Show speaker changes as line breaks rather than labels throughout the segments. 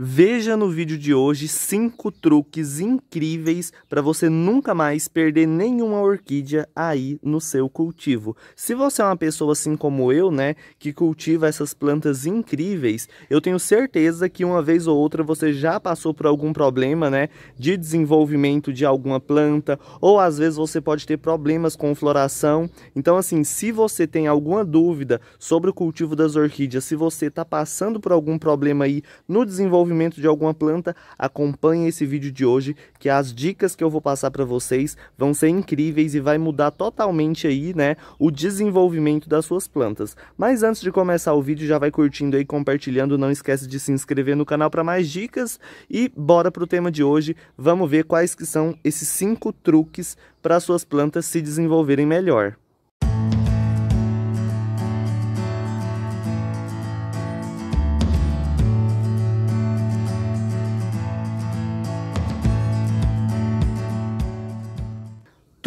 Veja no vídeo de hoje 5 truques incríveis para você nunca mais perder nenhuma orquídea aí no seu cultivo. Se você é uma pessoa assim como eu, né, que cultiva essas plantas incríveis, eu tenho certeza que uma vez ou outra você já passou por algum problema, né, de desenvolvimento de alguma planta, ou às vezes você pode ter problemas com floração. Então assim, se você tem alguma dúvida sobre o cultivo das orquídeas, se você está passando por algum problema aí no desenvolvimento desenvolvimento de alguma planta, acompanhe esse vídeo de hoje que as dicas que eu vou passar para vocês vão ser incríveis e vai mudar totalmente aí, né, o desenvolvimento das suas plantas. Mas antes de começar o vídeo, já vai curtindo aí, compartilhando, não esquece de se inscrever no canal para mais dicas e bora pro tema de hoje. Vamos ver quais que são esses cinco truques para suas plantas se desenvolverem melhor.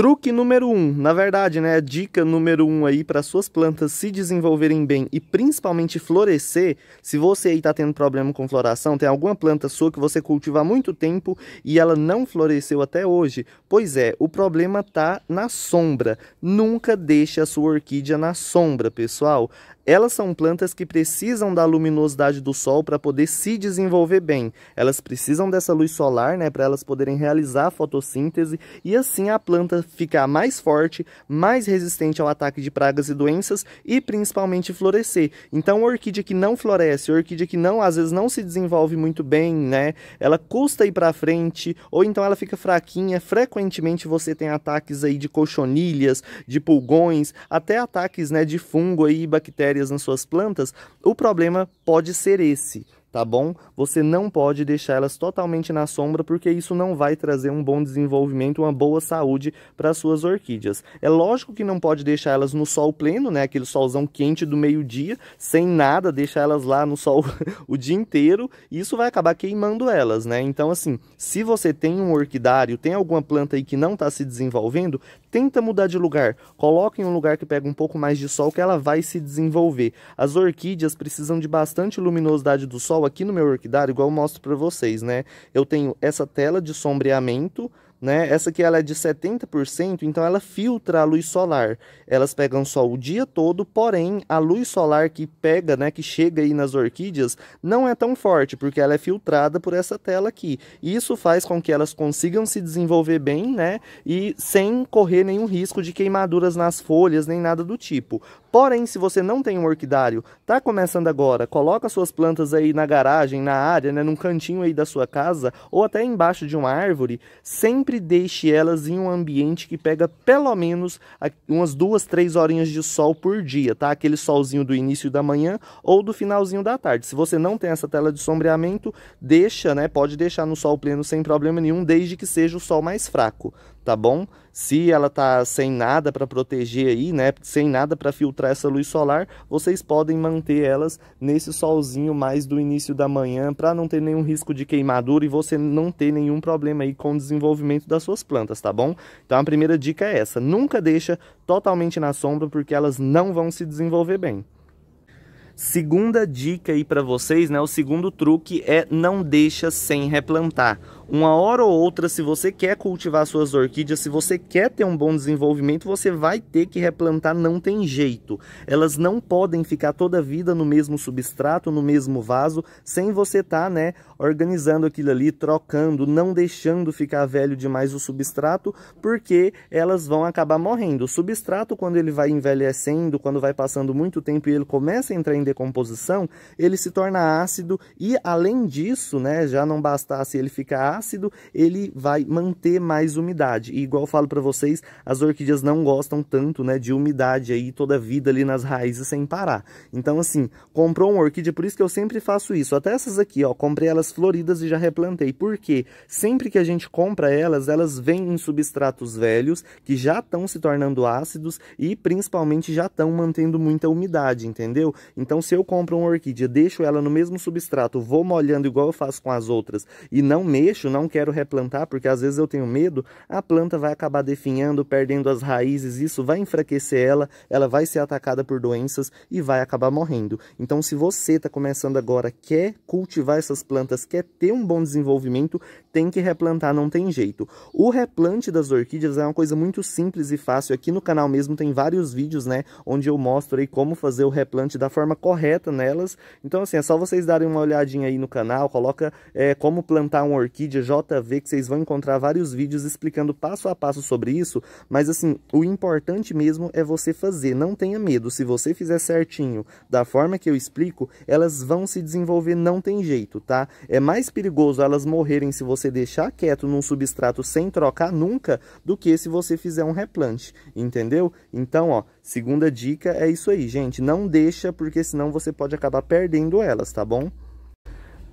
Truque número 1, um, na verdade, né, a dica número 1 um aí para suas plantas se desenvolverem bem e principalmente florescer, se você aí tá tendo problema com floração, tem alguma planta sua que você cultiva há muito tempo e ela não floresceu até hoje, pois é, o problema tá na sombra. Nunca deixe a sua orquídea na sombra, pessoal. Elas são plantas que precisam da luminosidade do sol para poder se desenvolver bem. Elas precisam dessa luz solar, né, para elas poderem realizar a fotossíntese e assim a planta ficar mais forte, mais resistente ao ataque de pragas e doenças e principalmente florescer. Então, a orquídea que não floresce, a orquídea que não às vezes não se desenvolve muito bem, né, ela custa ir para frente ou então ela fica fraquinha. Frequentemente você tem ataques aí de cochonilhas, de pulgões, até ataques, né, de fungo aí, bactérias bactérias nas suas plantas, o problema pode ser esse tá bom? Você não pode deixar elas totalmente na sombra, porque isso não vai trazer um bom desenvolvimento, uma boa saúde para suas orquídeas. É lógico que não pode deixar elas no sol pleno, né? Aquele solzão quente do meio-dia, sem nada, deixar elas lá no sol o dia inteiro, isso vai acabar queimando elas, né? Então, assim, se você tem um orquidário, tem alguma planta aí que não está se desenvolvendo, tenta mudar de lugar. Coloque em um lugar que pega um pouco mais de sol, que ela vai se desenvolver. As orquídeas precisam de bastante luminosidade do sol aqui no meu orquidário, igual eu mostro para vocês, né? Eu tenho essa tela de sombreamento, né? Essa aqui ela é de 70%, então ela filtra a luz solar. Elas pegam sol o dia todo, porém a luz solar que pega, né, que chega aí nas orquídeas, não é tão forte, porque ela é filtrada por essa tela aqui. isso faz com que elas consigam se desenvolver bem, né, e sem correr nenhum risco de queimaduras nas folhas, nem nada do tipo. Porém, se você não tem um orquidário, tá começando agora, coloca suas plantas aí na garagem, na área, né, num cantinho aí da sua casa ou até embaixo de uma árvore, sempre deixe elas em um ambiente que pega pelo menos umas duas, três horinhas de sol por dia, tá? Aquele solzinho do início da manhã ou do finalzinho da tarde. Se você não tem essa tela de sombreamento, deixa, né? Pode deixar no sol pleno sem problema nenhum, desde que seja o sol mais fraco, tá bom? Se ela tá sem nada para proteger aí, né? Sem nada para filtrar essa luz solar, vocês podem manter elas nesse solzinho mais do início da manhã para não ter nenhum risco de queimadura e você não ter nenhum problema aí com o desenvolvimento das suas plantas, tá bom? Então a primeira dica é essa, nunca deixa totalmente na sombra porque elas não vão se desenvolver bem. Segunda dica aí para vocês, né? O segundo truque é não deixa sem replantar. Uma hora ou outra, se você quer cultivar suas orquídeas, se você quer ter um bom desenvolvimento, você vai ter que replantar, não tem jeito. Elas não podem ficar toda a vida no mesmo substrato, no mesmo vaso, sem você estar, tá, né, organizando aquilo ali, trocando, não deixando ficar velho demais o substrato, porque elas vão acabar morrendo. O substrato, quando ele vai envelhecendo, quando vai passando muito tempo e ele começa a entrar em em decomposição, ele se torna ácido e, além disso, né, já não bastasse ele ficar ácido, ele vai manter mais umidade. E igual eu falo para vocês, as orquídeas não gostam tanto né, de umidade aí toda a vida ali nas raízes sem parar. Então, assim, comprou uma orquídea, por isso que eu sempre faço isso. Até essas aqui, ó, comprei elas floridas e já replantei. Por quê? Sempre que a gente compra elas, elas vêm em substratos velhos que já estão se tornando ácidos e principalmente já estão mantendo muita umidade, entendeu? Então, então, se eu compro uma orquídea, deixo ela no mesmo substrato, vou molhando igual eu faço com as outras e não mexo, não quero replantar, porque às vezes eu tenho medo, a planta vai acabar definhando, perdendo as raízes, isso vai enfraquecer ela, ela vai ser atacada por doenças e vai acabar morrendo. Então, se você está começando agora, quer cultivar essas plantas, quer ter um bom desenvolvimento, tem que replantar, não tem jeito. O replante das orquídeas é uma coisa muito simples e fácil. Aqui no canal mesmo tem vários vídeos, né, onde eu mostro aí como fazer o replante da forma correta nelas. Então, assim, é só vocês darem uma olhadinha aí no canal, coloca é, como plantar uma orquídea JV, que vocês vão encontrar vários vídeos explicando passo a passo sobre isso, mas assim, o importante mesmo é você fazer, não tenha medo, se você fizer certinho, da forma que eu explico, elas vão se desenvolver, não tem jeito, tá? É mais perigoso elas morrerem se você deixar quieto num substrato sem trocar nunca, do que se você fizer um replante, entendeu? Então, ó, segunda dica é isso aí, gente, não deixa, porque senão você pode acabar perdendo elas, tá bom?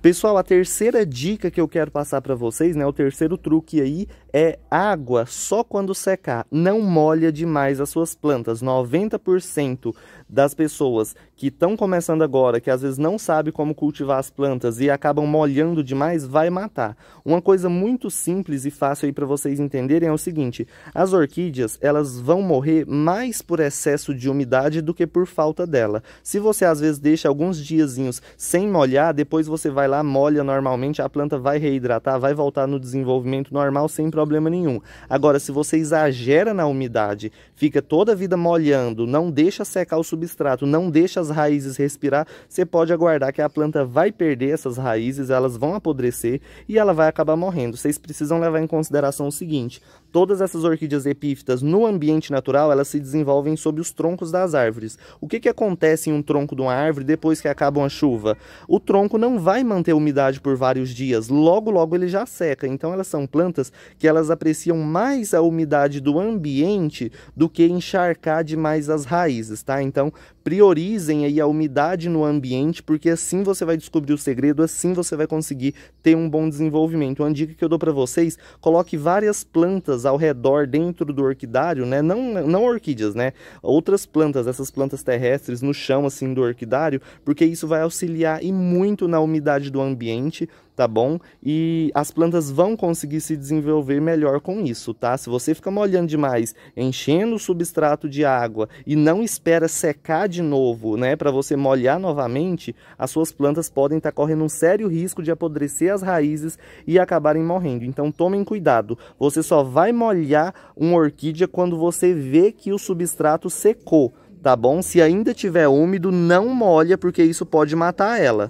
Pessoal, a terceira dica que eu quero passar para vocês, né, o terceiro truque aí é água só quando secar. Não molha demais as suas plantas. 90% das pessoas que estão começando agora, que às vezes não sabe como cultivar as plantas e acabam molhando demais, vai matar. Uma coisa muito simples e fácil aí para vocês entenderem é o seguinte: as orquídeas, elas vão morrer mais por excesso de umidade do que por falta dela. Se você às vezes deixa alguns diazinhos sem molhar, depois você vai lá, molha normalmente, a planta vai reidratar, vai voltar no desenvolvimento normal sem problema nenhum. Agora, se você exagera na umidade, fica toda a vida molhando, não deixa secar o substrato não deixa as raízes respirar, você pode aguardar que a planta vai perder essas raízes, elas vão apodrecer e ela vai acabar morrendo. Vocês precisam levar em consideração o seguinte, Todas essas orquídeas epífitas no ambiente natural, elas se desenvolvem sob os troncos das árvores. O que, que acontece em um tronco de uma árvore depois que acaba uma chuva? O tronco não vai manter umidade por vários dias, logo logo ele já seca. Então elas são plantas que elas apreciam mais a umidade do ambiente do que encharcar demais as raízes, tá? Então, priorizem aí a umidade no ambiente, porque assim você vai descobrir o segredo, assim você vai conseguir ter um bom desenvolvimento. Uma dica que eu dou para vocês, coloque várias plantas ao redor dentro do orquidário, né? Não, não orquídeas, né? Outras plantas, essas plantas terrestres no chão assim do orquidário, porque isso vai auxiliar e muito na umidade do ambiente, tá bom? E as plantas vão conseguir se desenvolver melhor com isso, tá? Se você fica molhando demais, enchendo o substrato de água e não espera secar de novo, né, para você molhar novamente, as suas plantas podem estar tá correndo um sério risco de apodrecer as raízes e acabarem morrendo. Então tomem cuidado. Você só vai molhar uma orquídea quando você vê que o substrato secou. Tá bom? Se ainda tiver úmido, não molha, porque isso pode matar ela.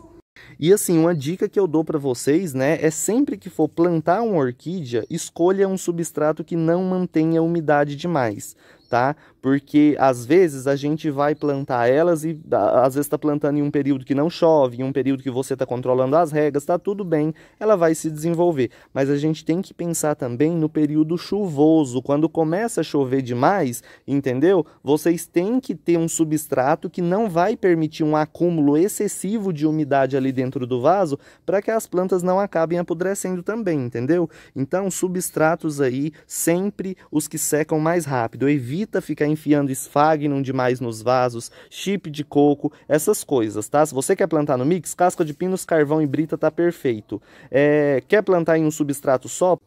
E assim, uma dica que eu dou para vocês, né, é sempre que for plantar uma orquídea, escolha um substrato que não mantenha umidade demais tá? Porque às vezes a gente vai plantar elas e às vezes está plantando em um período que não chove, em um período que você está controlando as regras, tá tudo bem, ela vai se desenvolver. Mas a gente tem que pensar também no período chuvoso, quando começa a chover demais, entendeu? Vocês têm que ter um substrato que não vai permitir um acúmulo excessivo de umidade ali dentro do vaso para que as plantas não acabem apodrecendo também, entendeu? Então, substratos aí sempre os que secam mais rápido. Evite evita ficar enfiando esfagnum demais nos vasos, chip de coco, essas coisas, tá? Se você quer plantar no mix, casca de pinos, carvão e brita tá perfeito. É, quer plantar em um substrato só?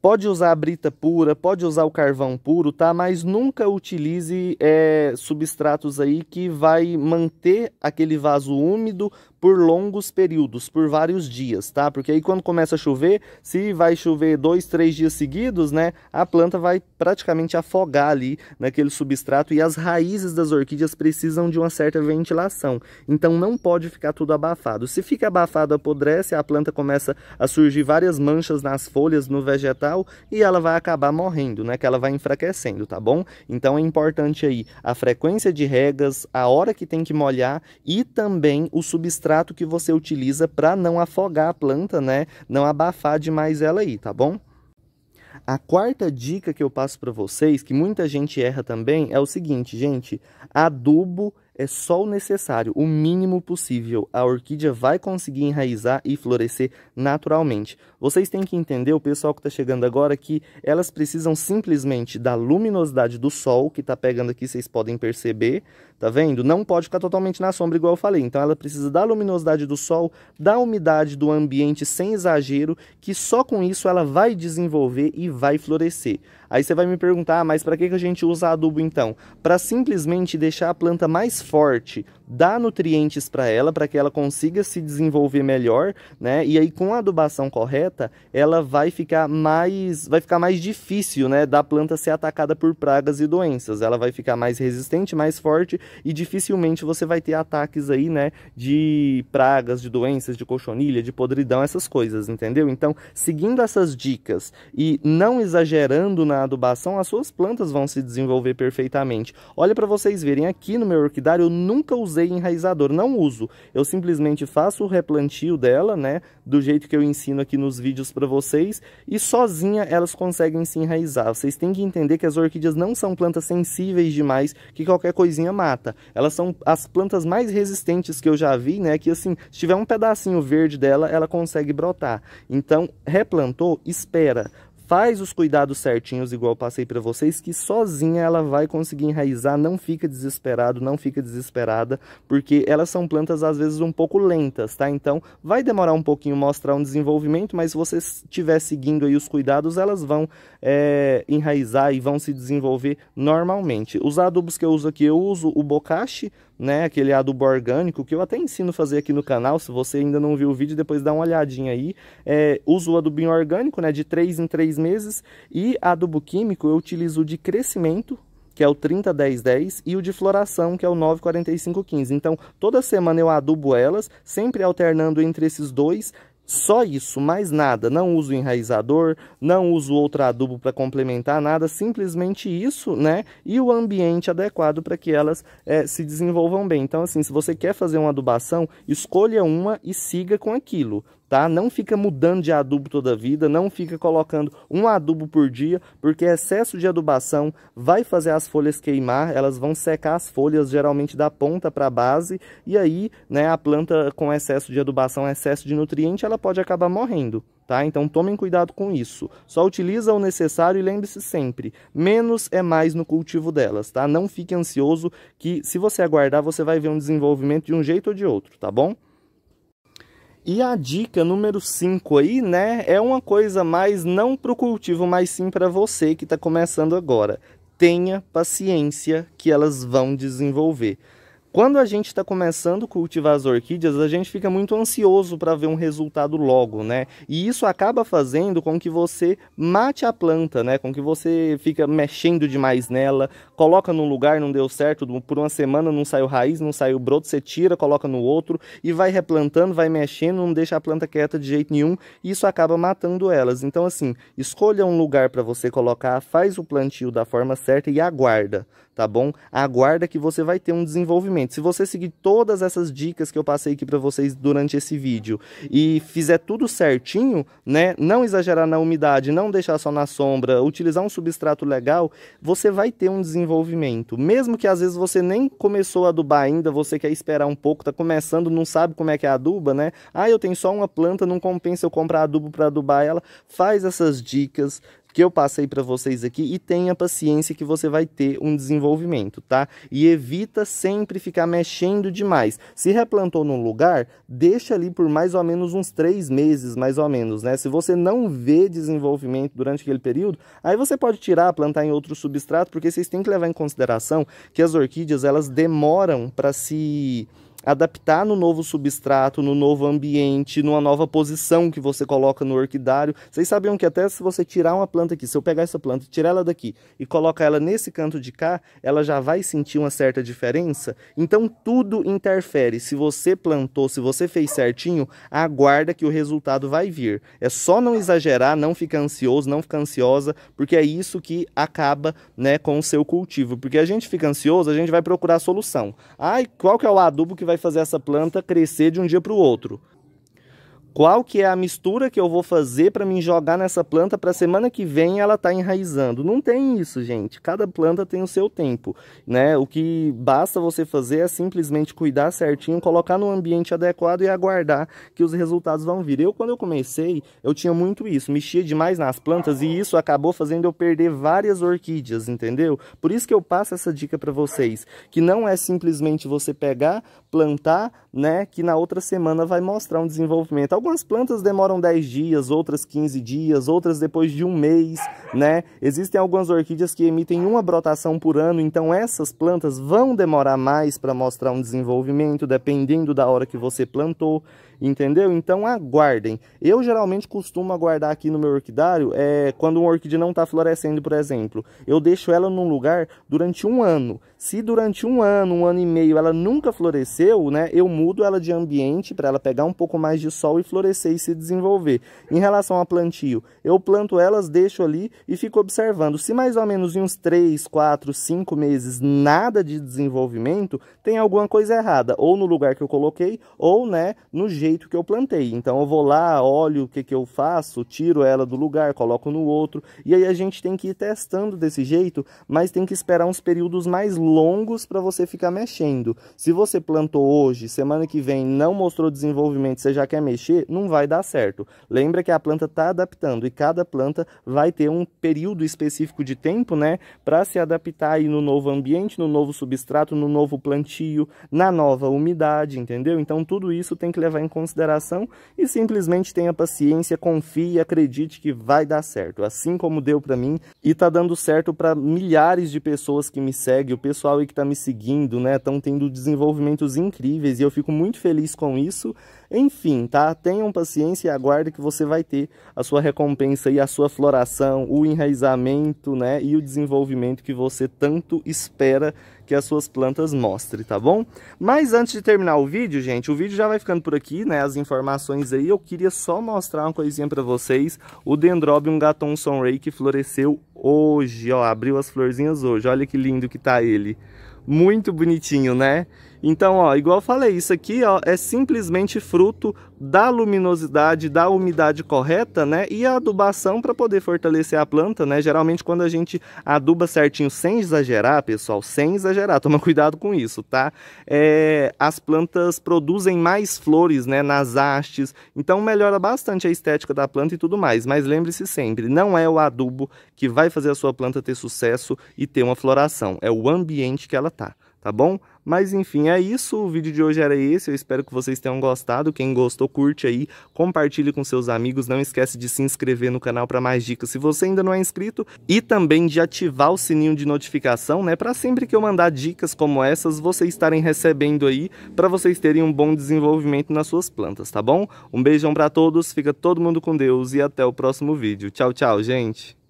Pode usar a brita pura, pode usar o carvão puro, tá? Mas nunca utilize é, substratos aí que vai manter aquele vaso úmido por longos períodos, por vários dias, tá? Porque aí quando começa a chover, se vai chover dois, três dias seguidos, né? A planta vai praticamente afogar ali naquele substrato e as raízes das orquídeas precisam de uma certa ventilação. Então não pode ficar tudo abafado. Se fica abafado, apodrece, a planta começa a surgir várias manchas nas folhas, no vegetal e ela vai acabar morrendo, né? Que ela vai enfraquecendo, tá bom? Então é importante aí a frequência de regas, a hora que tem que molhar e também o substrato substrato que você utiliza para não afogar a planta, né? Não abafar demais ela aí, tá bom? A quarta dica que eu passo para vocês, que muita gente erra também, é o seguinte, gente: adubo é só o necessário, o mínimo possível. A orquídea vai conseguir enraizar e florescer naturalmente. Vocês têm que entender, o pessoal que está chegando agora, que elas precisam simplesmente da luminosidade do sol, que está pegando aqui, vocês podem perceber, tá vendo? Não pode ficar totalmente na sombra, igual eu falei. Então ela precisa da luminosidade do sol, da umidade do ambiente, sem exagero, que só com isso ela vai desenvolver e vai florescer. Aí você vai me perguntar, ah, mas para que, que a gente usa adubo então? Para simplesmente deixar a planta mais forte, dar nutrientes para ela, para que ela consiga se desenvolver melhor, né? E aí com a adubação correta, ela vai ficar mais, vai ficar mais difícil, né, da planta ser atacada por pragas e doenças. Ela vai ficar mais resistente, mais forte e dificilmente você vai ter ataques aí, né, de pragas, de doenças, de cochonilha, de podridão, essas coisas, entendeu? Então, seguindo essas dicas e não exagerando na na adubação, as suas plantas vão se desenvolver perfeitamente. Olha para vocês verem, aqui no meu orquidário eu nunca usei enraizador, não uso. Eu simplesmente faço o replantio dela, né, do jeito que eu ensino aqui nos vídeos para vocês, e sozinha elas conseguem se enraizar. Vocês têm que entender que as orquídeas não são plantas sensíveis demais, que qualquer coisinha mata. Elas são as plantas mais resistentes que eu já vi, né, que assim, se tiver um pedacinho verde dela, ela consegue brotar. Então, replantou, espera faz os cuidados certinhos, igual passei para vocês, que sozinha ela vai conseguir enraizar, não fica desesperado, não fica desesperada, porque elas são plantas às vezes um pouco lentas, tá? Então vai demorar um pouquinho mostrar um desenvolvimento, mas se você estiver seguindo aí os cuidados, elas vão é, enraizar e vão se desenvolver normalmente. Os adubos que eu uso aqui, eu uso o bokashi né, aquele adubo orgânico, que eu até ensino a fazer aqui no canal, se você ainda não viu o vídeo, depois dá uma olhadinha aí. É, uso o adubinho orgânico, né, de 3 em 3 meses, e adubo químico eu utilizo de crescimento, que é o 30-10-10, e o de floração, que é o 9-45-15. Então, toda semana eu adubo elas, sempre alternando entre esses dois, só isso, mais nada. Não uso enraizador, não uso outro adubo para complementar nada, simplesmente isso, né? E o ambiente adequado para que elas é, se desenvolvam bem. Então, assim, se você quer fazer uma adubação, escolha uma e siga com aquilo tá? Não fica mudando de adubo toda a vida, não fica colocando um adubo por dia, porque excesso de adubação vai fazer as folhas queimar, elas vão secar as folhas geralmente da ponta para a base, e aí, né, a planta com excesso de adubação, excesso de nutriente, ela pode acabar morrendo. Tá? Então tomem cuidado com isso. Só utiliza o necessário e lembre-se sempre, menos é mais no cultivo delas, tá? Não fique ansioso que se você aguardar, você vai ver um desenvolvimento de um jeito ou de outro, tá bom? E a dica número 5 aí, né, é uma coisa mais não para o cultivo, mas sim para você que está começando agora. Tenha paciência que elas vão desenvolver. Quando a gente está começando a cultivar as orquídeas, a gente fica muito ansioso para ver um resultado logo, né? E isso acaba fazendo com que você mate a planta, né? Com que você fica mexendo demais nela, coloca num lugar, não deu certo, por uma semana não saiu raiz, não saiu broto, você tira, coloca no outro e vai replantando, vai mexendo, não deixa a planta quieta de jeito nenhum, e isso acaba matando elas. Então assim, escolha um lugar para você colocar, faz o plantio da forma certa e aguarda, tá bom? Aguarda que você vai ter um desenvolvimento. Se você seguir todas essas dicas que eu passei aqui para vocês durante esse vídeo e fizer tudo certinho, né? Não exagerar na umidade, não deixar só na sombra, utilizar um substrato legal, você vai ter um desenvolvimento desenvolvimento. Mesmo que às vezes você nem começou a adubar ainda, você quer esperar um pouco, tá começando, não sabe como é que é a aduba, né? Ah, eu tenho só uma planta, não compensa eu comprar adubo para adubar ela. Faz essas dicas, que eu passei para vocês aqui e tenha paciência que você vai ter um desenvolvimento, tá? E evita sempre ficar mexendo demais. Se replantou num lugar, deixa ali por mais ou menos uns três meses, mais ou menos, né? Se você não vê desenvolvimento durante aquele período, aí você pode tirar, plantar em outro substrato, porque vocês têm que levar em consideração que as orquídeas, elas demoram para se adaptar no novo substrato, no novo ambiente, numa nova posição que você coloca no orquidário. Vocês sabiam que até se você tirar uma planta aqui, se eu pegar essa planta, tirar ela daqui e colocar ela nesse canto de cá, ela já vai sentir uma certa diferença? Então tudo interfere. Se você plantou, se você fez certinho, aguarda que o resultado vai vir. É só não exagerar, não ficar ansioso, não ficar ansiosa, porque é isso que acaba né, com o seu cultivo. Porque a gente fica ansioso, a gente vai procurar a solução. Ai, qual que é o adubo que vai vai fazer essa planta crescer de um dia para o outro. Qual que é a mistura que eu vou fazer para me jogar nessa planta para semana que vem ela tá enraizando? Não tem isso, gente. Cada planta tem o seu tempo, né? O que basta você fazer é simplesmente cuidar certinho, colocar no ambiente adequado e aguardar que os resultados vão vir. Eu quando eu comecei, eu tinha muito isso, mexia demais nas plantas e isso acabou fazendo eu perder várias orquídeas, entendeu? Por isso que eu passo essa dica para vocês, que não é simplesmente você pegar, plantar, né, que na outra semana vai mostrar um desenvolvimento. Algumas plantas demoram 10 dias, outras 15 dias, outras depois de um mês, né? Existem algumas orquídeas que emitem uma brotação por ano, então essas plantas vão demorar mais para mostrar um desenvolvimento, dependendo da hora que você plantou entendeu? Então aguardem. Eu geralmente costumo aguardar aqui no meu orquidário, é, quando uma orquídea não está florescendo, por exemplo, eu deixo ela num lugar durante um ano. Se durante um ano, um ano e meio, ela nunca floresceu, né, eu mudo ela de ambiente para ela pegar um pouco mais de sol e florescer e se desenvolver. Em relação a plantio, eu planto elas, deixo ali e fico observando. Se mais ou menos em uns 3, 4, 5 meses nada de desenvolvimento, tem alguma coisa errada, ou no lugar que eu coloquei, ou né, no jeito jeito que eu plantei. Então eu vou lá, olho o que, que eu faço, tiro ela do lugar, coloco no outro. E aí a gente tem que ir testando desse jeito, mas tem que esperar uns períodos mais longos para você ficar mexendo. Se você plantou hoje, semana que vem não mostrou desenvolvimento, você já quer mexer, não vai dar certo. Lembra que a planta está adaptando e cada planta vai ter um período específico de tempo, né, para se adaptar aí no novo ambiente, no novo substrato, no novo plantio, na nova umidade, entendeu? Então tudo isso tem que levar em consideração e simplesmente tenha paciência, confie e acredite que vai dar certo, assim como deu para mim e tá dando certo para milhares de pessoas que me seguem, o pessoal aí que tá me seguindo, né, estão tendo desenvolvimentos incríveis e eu fico muito feliz com isso. Enfim, tá? Tenham paciência e aguarde que você vai ter a sua recompensa e a sua floração, o enraizamento, né, e o desenvolvimento que você tanto espera que as suas plantas mostrem, tá bom? Mas antes de terminar o vídeo, gente, o vídeo já vai ficando por aqui, né? As informações aí, eu queria só mostrar uma coisinha para vocês. O Dendrobium Gaton Sunray que floresceu hoje, ó, abriu as florzinhas hoje. Olha que lindo que tá ele. Muito bonitinho, né? Então, ó, igual eu falei, isso aqui ó, é simplesmente fruto da luminosidade, da umidade correta, né? E a adubação para poder fortalecer a planta, né? Geralmente quando a gente aduba certinho, sem exagerar, pessoal, sem exagerar, toma cuidado com isso, tá? É, as plantas produzem mais flores, né? Nas hastes, então melhora bastante a estética da planta e tudo mais. Mas lembre-se sempre, não é o adubo que vai fazer a sua planta ter sucesso e ter uma floração, é o ambiente que ela tá, tá bom? Mas enfim, é isso. O vídeo de hoje era esse. Eu espero que vocês tenham gostado. Quem gostou, curte aí, compartilhe com seus amigos. Não esquece de se inscrever no canal para mais dicas se você ainda não é inscrito. E também de ativar o sininho de notificação, né? Para sempre que eu mandar dicas como essas, vocês estarem recebendo aí, para vocês terem um bom desenvolvimento nas suas plantas, tá bom? Um beijão para todos, fica todo mundo com Deus e até o próximo vídeo. Tchau, tchau, gente!